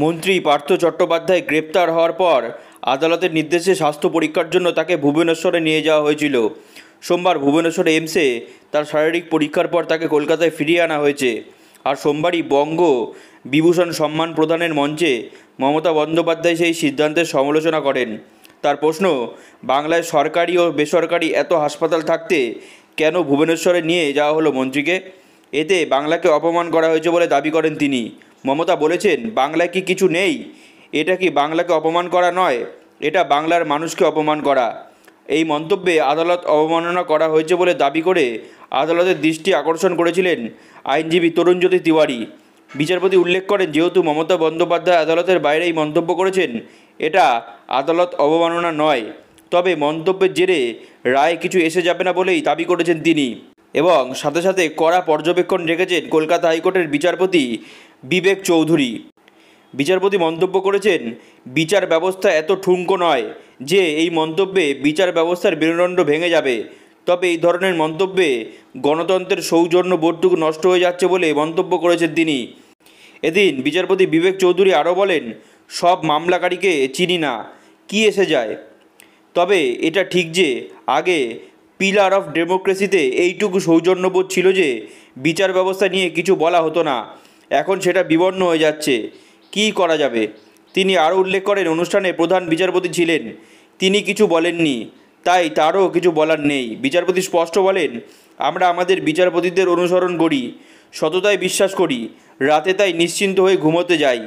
মন্ত্রী পার্থ চট্টোপাধ্যায় গ্রেপ্তার হওয়ার পর আদালতের নির্দেশে স্বাস্থ্য পরীক্ষার জন্য তাকে ভুবনেশ্বরে নিয়ে যাওয়া হয়েছিল সোমবার ভুবনেশ্বরে এমসে তার শারীরিক পরীক্ষার পর তাকে কলকাতায় ফিরিয়ে আনা হয়েছে আর সোমবারই বঙ্গ বিভূষণ সম্মান প্রদানের মঞ্চে মমতা বন্দ্যোপাধ্যায় সেই সিদ্ধান্তের সমালোচনা করেন তার প্রশ্ন বাংলায় সরকারি ও বেসরকারি এত হাসপাতাল থাকতে কেন ভুবনেশ্বরে নিয়ে যাওয়া হলো মন্ত্রীকে এতে বাংলাকে অপমান করা হয়েছে বলে দাবি করেন তিনি মমতা বলেছেন বাংলায় কি কিছু নেই এটা কি বাংলাকে অপমান করা নয় এটা বাংলার মানুষকে অপমান করা এই মন্তব্যে আদালত অবমাননা করা হয়েছে বলে দাবি করে আদালতের দৃষ্টি আকর্ষণ করেছিলেন আইনজীবী তরুণজ্যোতি তিওয়ারি বিচারপতি উল্লেখ করেন যেহেতু মমতা বন্দ্যোপাধ্যায় আদালতের বাইরে এই মন্তব্য করেছেন এটা আদালত অবমাননা নয় তবে মন্তব্যের জেরে রায় কিছু এসে যাবে না বলেই দাবি করেছেন তিনি এবং সাথে সাথে কড়া পর্যবেক্ষণ রেখেছেন কলকাতা হাইকোর্টের বিচারপতি বিবেক চৌধুরী বিচারপতি মন্তব্য করেছেন বিচার ব্যবস্থা এত ঠুঙ্কো নয় যে এই মন্তব্যে বিচার ব্যবস্থার মেরুদণ্ড ভেঙে যাবে তবে এই ধরনের মন্তব্যে গণতন্ত্রের সৌজন্য বোধটুকু নষ্ট হয়ে যাচ্ছে বলে মন্তব্য করেছেন তিনি এদিন বিচারপতি বিবেক চৌধুরী আরও বলেন সব মামলাকারীকে চিনি না কি এসে যায় তবে এটা ঠিক যে আগে পিলার অফ ডেমোক্রেসিতে এইটুকু সৌজন্যবোধ ছিল যে বিচার ব্যবস্থা নিয়ে কিছু বলা হতো না এখন সেটা বিবর্ণ হয়ে যাচ্ছে কি করা যাবে তিনি আরও উল্লেখ করেন অনুষ্ঠানে প্রধান বিচারপতি ছিলেন তিনি কিছু বলেননি তাই তারও কিছু বলার নেই বিচারপতি স্পষ্ট বলেন আমরা আমাদের বিচারপতিদের অনুসরণ করি সততায় বিশ্বাস করি রাতে তাই নিশ্চিন্ত হয়ে ঘুমোতে যাই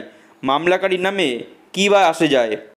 মামলাকারীর নামে কী বা আসে যায়